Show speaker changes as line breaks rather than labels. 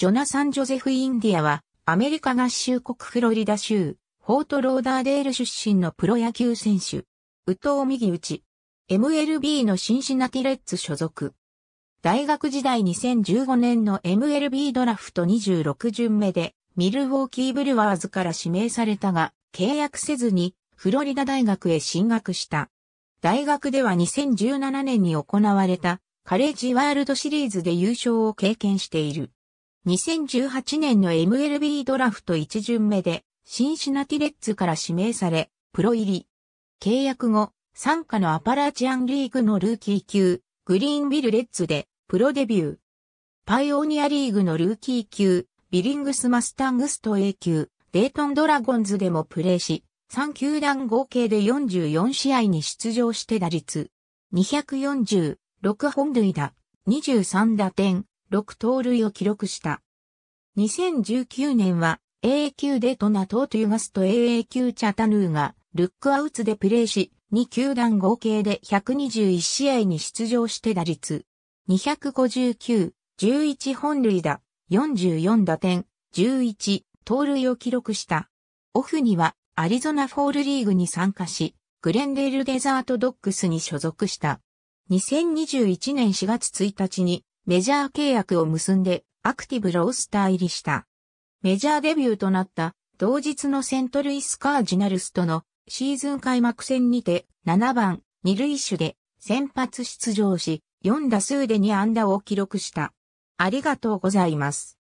ジョナサン・ジョゼフ・インディアは、アメリカ合衆国フロリダ州、フォート・ローダーデール出身のプロ野球選手。宇藤右打ち。MLB のシンシナティレッツ所属。大学時代2015年の MLB ドラフト26巡目で、ミルウォーキー・ブルワーズから指名されたが、契約せずに、フロリダ大学へ進学した。大学では2017年に行われた、カレッジワールドシリーズで優勝を経験している。2018年の MLB ドラフト1巡目で、シンシナティレッツから指名され、プロ入り。契約後、参加のアパラチアンリーグのルーキー級、グリーンビルレッツで、プロデビュー。パイオニアリーグのルーキー級、ビリングスマスタングスト A 級、デイトンドラゴンズでもプレーし、3球団合計で44試合に出場して打率。246本塁打、23打点、6盗塁を記録した。2019年は AA 級でトナトートユガスと AA 級チャタヌーがルックアウツでプレーし、2球団合計で121試合に出場して打率259、11本塁打、44打点、11盗塁を記録した。オフにはアリゾナフォールリーグに参加し、グレンデールデザートドッグスに所属した。2021年4月1日にメジャー契約を結んでアクティブロースター入りした。メジャーデビューとなった同日のセントルイスカージナルスとのシーズン開幕戦にて7番2塁手で先発出場し4打数で2安打を記録した。ありがとうございます。